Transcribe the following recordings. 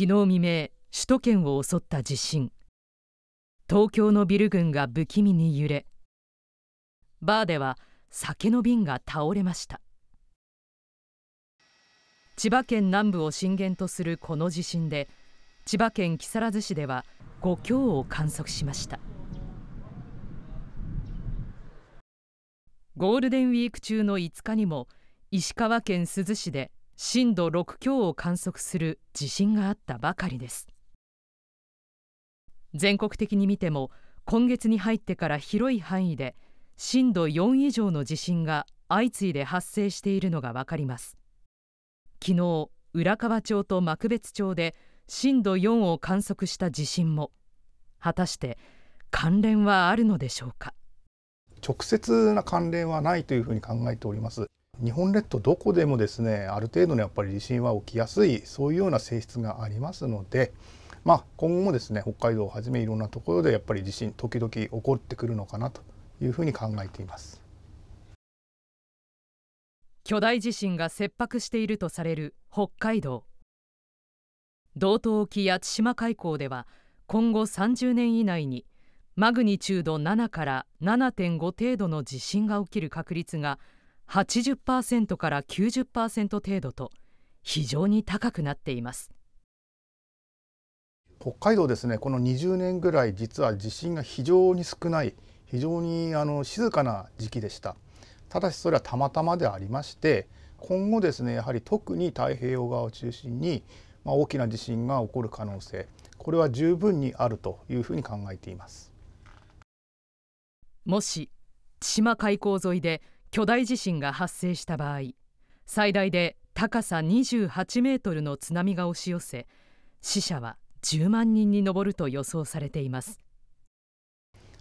昨日未明首都圏を襲った地震東京のビル群が不気味に揺れバーでは酒の瓶が倒れました千葉県南部を震源とするこの地震で千葉県木更津市では5強を観測しましたゴールデンウィーク中の5日にも石川県珠洲市で震度6強を観測する地震があったばかりです全国的に見ても今月に入ってから広い範囲で震度4以上の地震が相次いで発生しているのが分かります昨日浦河町と幕別町で震度4を観測した地震も果たして関連はあるのでしょうか直接な関連はないというふうに考えております日本列島どこでもですねある程度のやっぱり地震は起きやすいそういうような性質がありますので、まあ、今後もですね北海道をはじめいろんなところでやっぱり地震時々起こってくるのかなというふうに考えています巨大地震が切迫しているとされる北海道道東沖八島海溝では今後30年以内にマグニチュード7から7.5程度の地震が起きる確率が80%から90%程度と非常に高くなっています北海道ですねこの20年ぐらい実は地震が非常に少ない非常にあの静かな時期でしたただしそれはたまたまでありまして今後ですねやはり特に太平洋側を中心に、まあ、大きな地震が起こる可能性これは十分にあるというふうに考えていますもし千島海溝沿いで巨大地震が発生した場合最大で高さ28メートルの津波が押し寄せ死者は10万人に上ると予想されています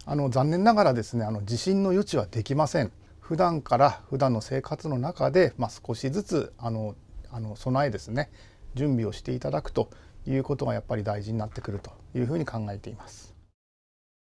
あの残念ながらですねあの地震の予知はできません普段から普段の生活の中で、まあ、少しずつあのあの備えですね準備をしていただくということがやっぱり大事になってくるというふうに考えています。